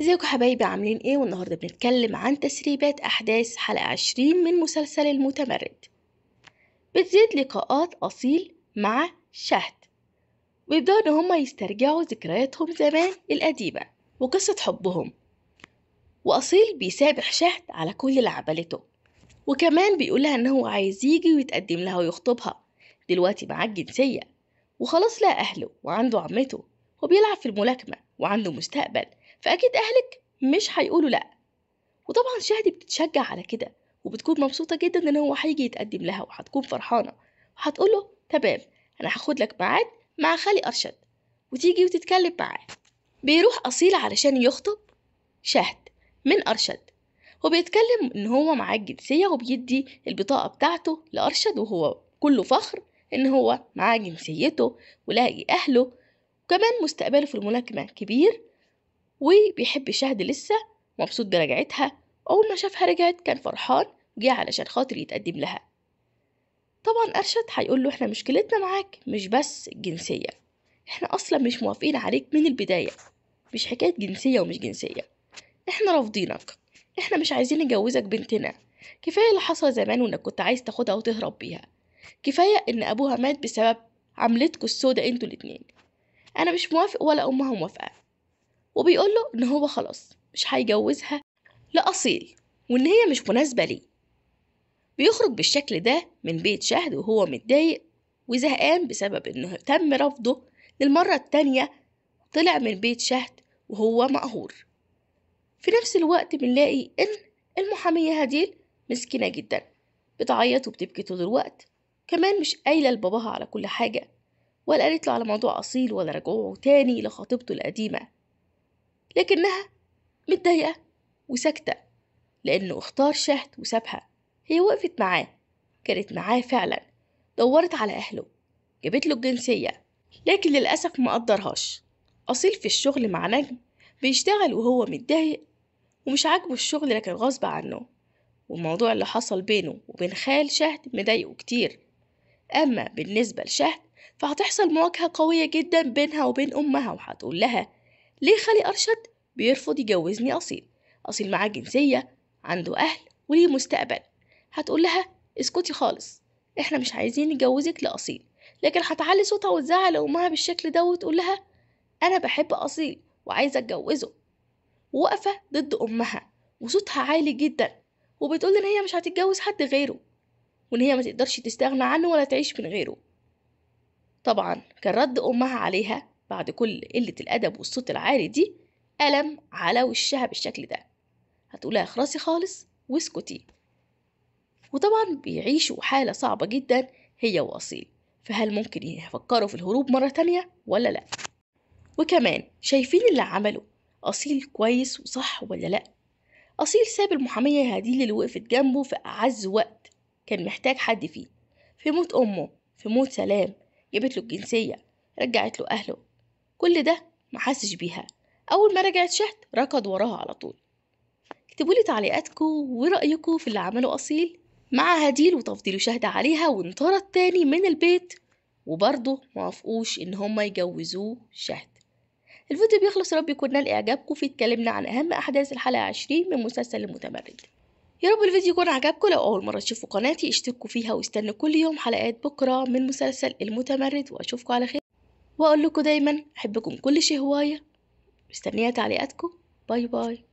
ازيكم حبايبي عاملين ايه والنهارده بنتكلم عن تسريبات احداث حلقه 20 من مسلسل المتمرد بتزيد لقاءات اصيل مع شهد ويبدأوا ان هما يسترجعوا ذكرياتهم زمان القديمه وقصه حبهم واصيل بيسابح شهد على كل اللي عملته وكمان بيقولها انه عايز يجي ويتقدم لها ويخطبها دلوقتي معاه الجنسيه وخلاص لقى اهله وعنده عمته وبيلعب في الملاكمه وعنده مستقبل فأكيد أهلك مش هيقولوا لأ وطبعا شهدي بتتشجع على كده وبتكون مبسوطة جدا إن هو هيجي يتقدم لها وهتكون فرحانة وهتقول له تمام أنا هاخد لك ميعاد مع خالي أرشد وتيجي وتتكلم معاه بيروح أصيل علشان يخطب شهد من أرشد وبيتكلم إن هو معاه الجنسية وبيدي البطاقة بتاعته لأرشد وهو كله فخر إن هو معاه جنسيته ولاقي أهله وكمان مستقبله في الملاكمة كبير وبيحب يشاهد لسه مبسوط برجعتها أول ما شافها رجعت كان فرحان جه علشان خاطر يتقدم لها طبعا أرشد هيقول له احنا مشكلتنا معاك مش بس الجنسية احنا أصلا مش موافقين عليك من البداية مش حكاية جنسية ومش جنسية احنا رافضينك احنا مش عايزين نجوزك بنتنا كفاية اللي حصل زمان وانك كنت عايز تاخدها وتهرب بيها كفاية ان ابوها مات بسبب عملتكوا السودة انتوا الاتنين انا مش موافق ولا امها موافقة وبيقول له إن هو خلاص مش هيجوزها لأصيل وإن هي مش مناسبة ليه بيخرج بالشكل ده من بيت شهد وهو متضايق وزهقان بسبب إنه تم رفضه للمرة التانية طلع من بيت شهد وهو مقهور في نفس الوقت بنلاقي إن المحامية هديل مسكينة جدا بتعيط وبتبكي طول الوقت كمان مش قايلة لباباها على كل حاجة ولا قالت له على موضوع أصيل ولا رجوعه تاني لخطيبته القديمة لكنها متضايقة وساكتة لأنه اختار شهد وسابها هي وقفت معاه كانت معاه فعلا دورت على أهله جابت له الجنسية لكن للأسف ما قدرهاش أصيل في الشغل مع نجم بيشتغل وهو متضايق ومش عاجبه الشغل لكن غصب عنه والموضوع اللي حصل بينه وبين خال شهد مضايقه كتير أما بالنسبة لشهد فهتحصل مواجهة قوية جدا بينها وبين أمها وهتقول لها ليه خالي أرشد بيرفض يجوزني أصيل أصيل معاه جنسية عنده أهل وليه مستقبل هتقول لها اسكتي خالص احنا مش عايزين نجوزك لأصيل لكن هتعلي صوتها وتزعل أمها بالشكل ده وتقول لها أنا بحب أصيل وعايزة أتجوزه وواقفة ضد أمها وصوتها عالي جدا وبتقول إن هي مش هتتجوز حد غيره وإن هي ما تقدرش تستغنى عنه ولا تعيش من غيره طبعا كان رد أمها عليها بعد كل قلة الأدب والصوت العالي دي ألم على وشها بالشكل ده هتقولها اخرسي خالص واسكتي وطبعا بيعيشوا حالة صعبة جدا هي وأصيل فهل ممكن يفكروا في الهروب مرة تانية ولا لأ وكمان شايفين اللي عمله أصيل كويس وصح ولا لأ أصيل ساب المحامية هديل اللي وقفت جنبه في أعز وقت كان محتاج حد فيه في موت أمه في موت سلام جابت له الجنسية رجعت له أهله كل ده ما بيها أول ما رجعت شهد ركض وراها على طول اكتبوا لي تعليقاتكم ورأيكم في اللي عمله أصيل مع هديل وتفضيل شهد عليها وانطرد تاني من البيت وبرضه موافقوش إن هما يجوزوه شهد الفيديو بيخلص رب يكون نال إعجابكم فيه اتكلمنا عن أهم أحداث الحلقة 20 من مسلسل المتمرد يا رب الفيديو يكون عجبكم لو أول مرة تشوفوا قناتي اشتركوا فيها واستنوا كل يوم حلقات بكرة من مسلسل المتمرد وأشوفكم على خير واقول لكم دايما احبكم كل شيء هوايه مستنيه تعليقاتكم باي باي